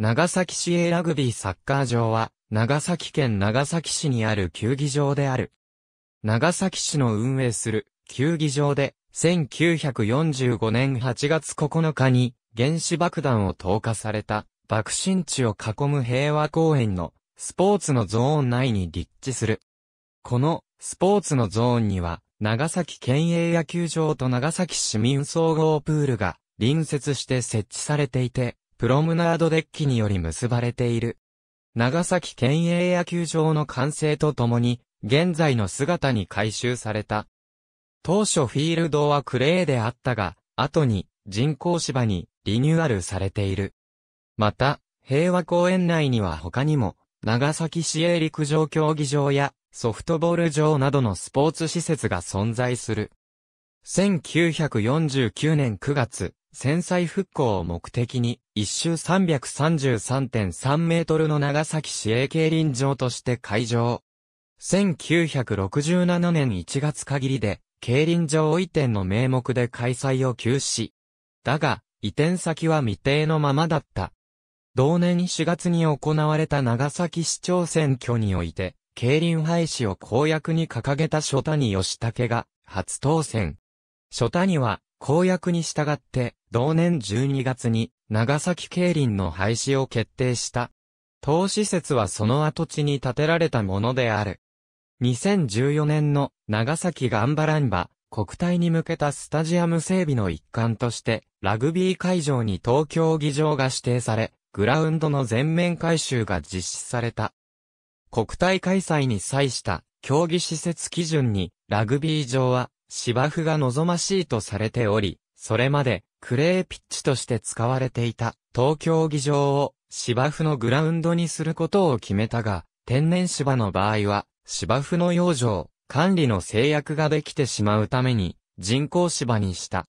長崎市営ラグビーサッカー場は、長崎県長崎市にある球技場である。長崎市の運営する球技場で、1945年8月9日に原子爆弾を投下された爆心地を囲む平和公園のスポーツのゾーン内に立地する。このスポーツのゾーンには長崎県営野球場と長崎市民総合プールが隣接して設置されていて、プロムナードデッキにより結ばれている。長崎県営野球場の完成とともに、現在の姿に改修された。当初フィールドはクレーであったが、後に人工芝にリニューアルされている。また、平和公園内には他にも、長崎市営陸上競技場やソフトボール場などのスポーツ施設が存在する。1949年9月、戦災復興を目的に、一周333.3メートルの長崎市営競輪場として開場。1967年1月限りで、競輪場移転の名目で開催を休止。だが、移転先は未定のままだった。同年4月に行われた長崎市長選挙において、競輪廃止を公約に掲げた初谷義武が、初当選。初谷は、公約に従って、同年12月に長崎競輪の廃止を決定した。当施設はその跡地に建てられたものである。2014年の長崎ガンバランバ国体に向けたスタジアム整備の一環として、ラグビー会場に東京議場が指定され、グラウンドの全面改修が実施された。国体開催に際した競技施設基準に、ラグビー場は芝生が望ましいとされており、それまでクレーピッチとして使われていた東京議場を芝生のグラウンドにすることを決めたが、天然芝の場合は芝生の養生、管理の制約ができてしまうために人工芝にした。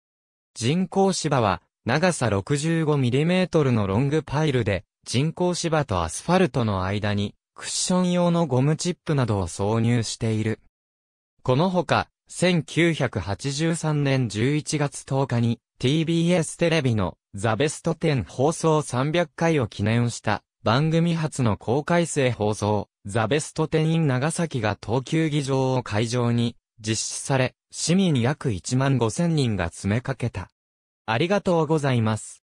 人工芝は長さ 65mm のロングパイルで人工芝とアスファルトの間にクッション用のゴムチップなどを挿入している。このほか1983年11月10日に TBS テレビのザ・ベスト10放送300回を記念した番組初の公開生放送ザ・ベスト10 in 長崎が東急議場を会場に実施され市民約1万5千人が詰めかけた。ありがとうございます。